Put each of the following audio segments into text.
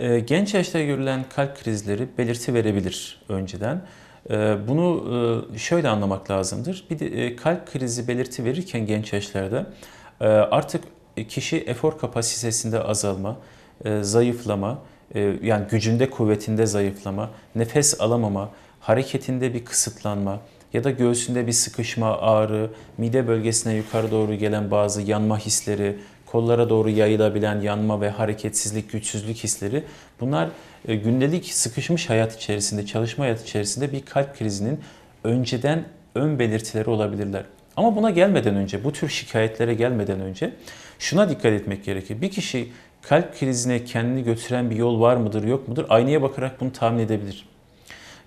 Ee, genç yaşta görülen kalp krizleri belirti verebilir önceden. Ee, bunu e, şöyle anlamak lazımdır. Bir de e, kalp krizi belirti verirken genç yaşlarda e, artık kişi efor kapasitesinde azalma, zayıflama, yani gücünde kuvvetinde zayıflama, nefes alamama, hareketinde bir kısıtlanma ya da göğsünde bir sıkışma, ağrı, mide bölgesine yukarı doğru gelen bazı yanma hisleri, kollara doğru yayılabilen yanma ve hareketsizlik, güçsüzlük hisleri bunlar e, gündelik sıkışmış hayat içerisinde, çalışma hayat içerisinde bir kalp krizinin önceden ön belirtileri olabilirler. Ama buna gelmeden önce, bu tür şikayetlere gelmeden önce şuna dikkat etmek gerekir. Bir kişi kalp krizine kendini götüren bir yol var mıdır yok mudur? Aynaya bakarak bunu tahmin edebilir.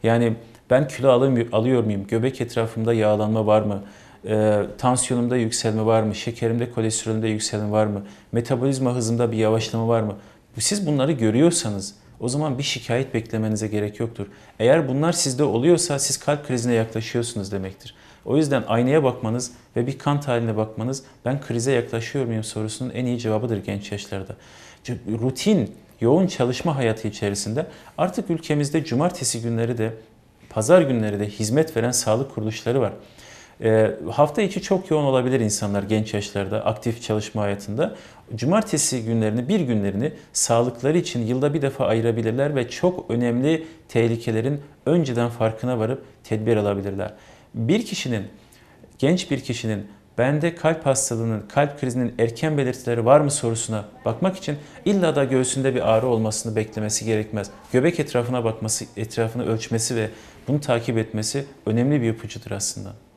Yani ben kilo alıyor muyum? Göbek etrafımda yağlanma var mı? e, tansiyonumda yükselme var mı, şekerimde, kolesterolümde yükselme var mı, metabolizma hızımda bir yavaşlama var mı? Siz bunları görüyorsanız o zaman bir şikayet beklemenize gerek yoktur. Eğer bunlar sizde oluyorsa siz kalp krizine yaklaşıyorsunuz demektir. O yüzden aynaya bakmanız ve bir kan taline bakmanız ben krize yaklaşıyor muyum sorusunun en iyi cevabıdır genç yaşlarda. Rutin, yoğun çalışma hayatı içerisinde artık ülkemizde cumartesi günleri de pazar günleri de hizmet veren sağlık kuruluşları var. E, hafta içi çok yoğun olabilir insanlar genç yaşlarda, aktif çalışma hayatında. Cumartesi günlerini, bir günlerini sağlıkları için yılda bir defa ayırabilirler ve çok önemli tehlikelerin önceden farkına varıp tedbir alabilirler. Bir kişinin, genç bir kişinin bende kalp hastalığının, kalp krizinin erken belirtileri var mı sorusuna bakmak için illa da göğsünde bir ağrı olmasını beklemesi gerekmez. Göbek etrafına bakması, etrafını ölçmesi ve bunu takip etmesi önemli bir ipucudur aslında.